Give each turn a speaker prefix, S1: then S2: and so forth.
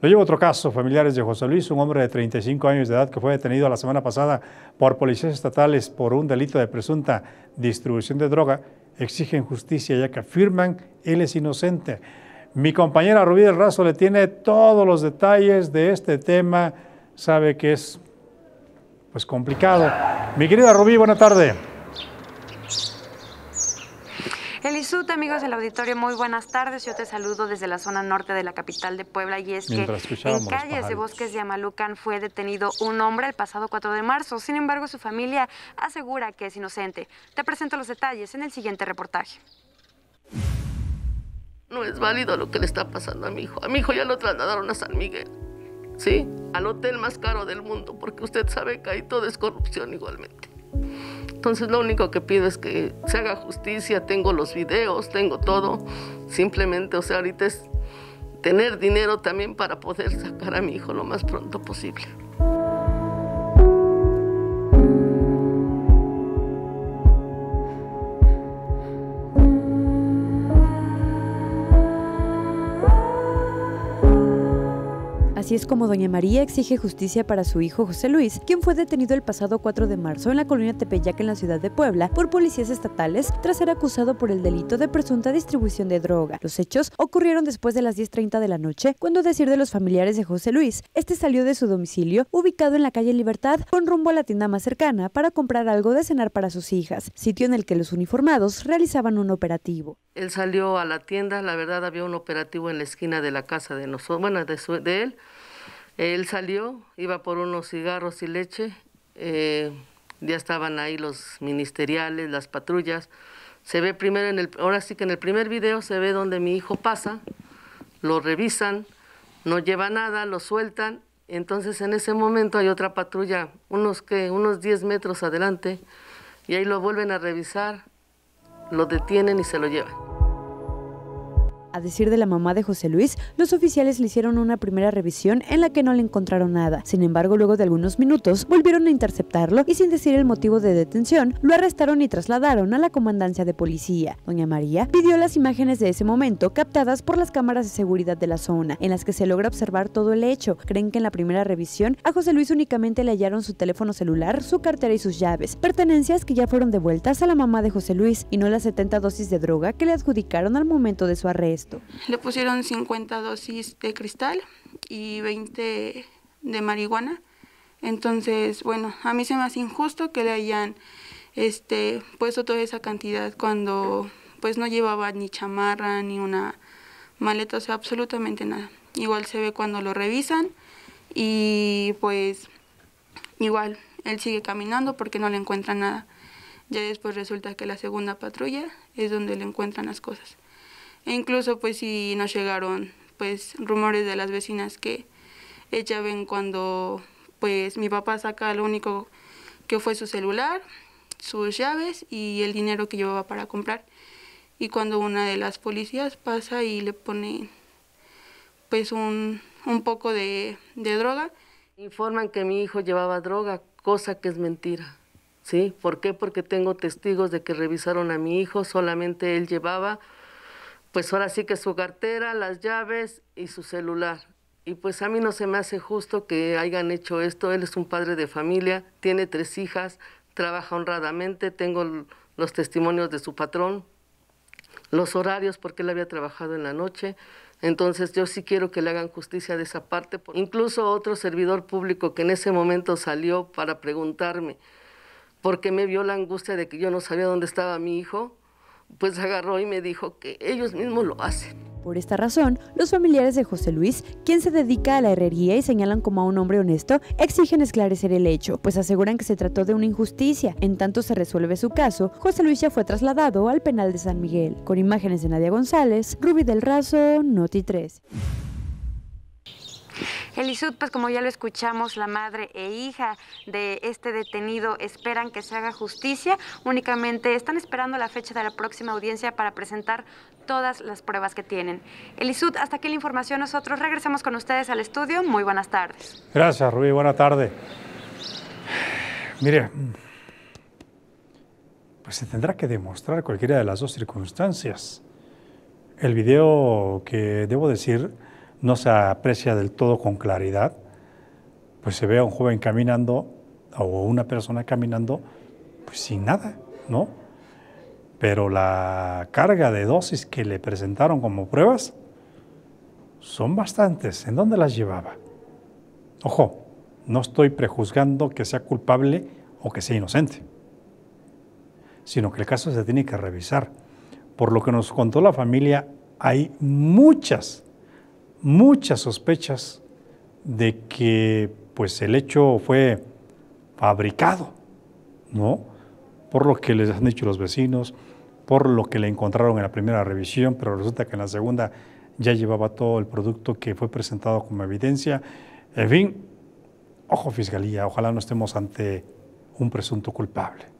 S1: Lo llevo otro caso, familiares de José Luis, un hombre de 35 años de edad que fue detenido la semana pasada por policías estatales por un delito de presunta distribución de droga, exigen justicia ya que afirman él es inocente. Mi compañera Rubí del Razo le tiene todos los detalles de este tema, sabe que es pues complicado. Mi querida Rubí, buena tarde
S2: uta, amigos del auditorio, muy buenas tardes. Yo te saludo desde la zona norte de la capital de Puebla y es que en calles de Bosques de Amalucan fue detenido un hombre el pasado 4 de marzo. Sin embargo, su familia asegura que es inocente. Te presento los detalles en el siguiente reportaje.
S3: No es válido lo que le está pasando a mi hijo. A mi hijo ya lo trasladaron a San Miguel, ¿sí? Al hotel más caro del mundo, porque usted sabe que ahí todo es corrupción igualmente. Entonces lo único que pido es que se haga justicia, tengo los videos, tengo todo. Simplemente, o sea, ahorita es tener dinero también para poder sacar a mi hijo lo más pronto posible.
S4: Así es como Doña María exige justicia para su hijo José Luis, quien fue detenido el pasado 4 de marzo en la colonia Tepeyac en la ciudad de Puebla por policías estatales tras ser acusado por el delito de presunta distribución de droga. Los hechos ocurrieron después de las 10.30 de la noche, cuando decir de los familiares de José Luis, este salió de su domicilio ubicado en la calle Libertad con rumbo a la tienda más cercana para comprar algo de cenar para sus hijas, sitio en el que los uniformados realizaban un operativo.
S3: Él salió a la tienda, la verdad había un operativo en la esquina de la casa de nosotros, bueno, de, de él, él salió, iba por unos cigarros y leche, eh, ya estaban ahí los ministeriales, las patrullas. Se ve primero en el, ahora sí que en el primer video se ve donde mi hijo pasa, lo revisan, no lleva nada, lo sueltan. Entonces en ese momento hay otra patrulla, unos que, unos 10 metros adelante, y ahí lo vuelven a revisar, lo detienen y se lo llevan.
S4: A decir de la mamá de José Luis, los oficiales le hicieron una primera revisión en la que no le encontraron nada. Sin embargo, luego de algunos minutos, volvieron a interceptarlo y sin decir el motivo de detención, lo arrestaron y trasladaron a la comandancia de policía. Doña María pidió las imágenes de ese momento captadas por las cámaras de seguridad de la zona, en las que se logra observar todo el hecho. Creen que en la primera revisión a José Luis únicamente le hallaron su teléfono celular, su cartera y sus llaves, pertenencias que ya fueron devueltas a la mamá de José Luis y no las 70 dosis de droga que le adjudicaron al momento de su arresto.
S5: Le pusieron 50 dosis de cristal y 20 de marihuana. Entonces, bueno, a mí se me hace injusto que le hayan este, puesto toda esa cantidad cuando pues no llevaba ni chamarra ni una maleta, o sea, absolutamente nada. Igual se ve cuando lo revisan y pues igual él sigue caminando porque no le encuentra nada. Ya después resulta que la segunda patrulla es donde le encuentran las cosas. E incluso pues si nos llegaron pues rumores de las vecinas que ella ven cuando pues mi papá saca lo único que fue su celular, sus llaves y el dinero que llevaba para comprar. Y cuando una de las policías pasa y le pone pues un, un poco de, de droga.
S3: Informan que mi hijo llevaba droga, cosa que es mentira. ¿Sí? ¿Por qué? Porque tengo testigos de que revisaron a mi hijo, solamente él llevaba pues ahora sí que su cartera, las llaves y su celular. Y pues a mí no se me hace justo que hayan hecho esto. Él es un padre de familia, tiene tres hijas, trabaja honradamente, tengo los testimonios de su patrón, los horarios porque él había trabajado en la noche. Entonces yo sí quiero que le hagan justicia de esa parte. Incluso otro servidor público que en ese momento salió para preguntarme, porque me vio la angustia de que yo no sabía dónde estaba mi hijo, pues agarró y me dijo que ellos mismos lo hacen.
S4: Por esta razón, los familiares de José Luis, quien se dedica a la herrería y señalan como a un hombre honesto, exigen esclarecer el hecho, pues aseguran que se trató de una injusticia. En tanto se resuelve su caso, José Luis ya fue trasladado al penal de San Miguel. Con imágenes de Nadia González, Rubí del Razo, Noti 3.
S2: Elisud, pues como ya lo escuchamos, la madre e hija de este detenido esperan que se haga justicia. Únicamente están esperando la fecha de la próxima audiencia para presentar todas las pruebas que tienen. Elisud, hasta aquí la información. Nosotros regresamos con ustedes al estudio. Muy buenas tardes.
S1: Gracias, Rubí. Buena tarde. Mire, pues se tendrá que demostrar cualquiera de las dos circunstancias. El video que debo decir no se aprecia del todo con claridad, pues se ve a un joven caminando o una persona caminando pues sin nada, ¿no? Pero la carga de dosis que le presentaron como pruebas son bastantes. ¿En dónde las llevaba? Ojo, no estoy prejuzgando que sea culpable o que sea inocente, sino que el caso se tiene que revisar. Por lo que nos contó la familia, hay muchas muchas sospechas de que pues el hecho fue fabricado, ¿no? Por lo que les han dicho los vecinos, por lo que le encontraron en la primera revisión, pero resulta que en la segunda ya llevaba todo el producto que fue presentado como evidencia. En fin, ojo fiscalía, ojalá no estemos ante un presunto culpable.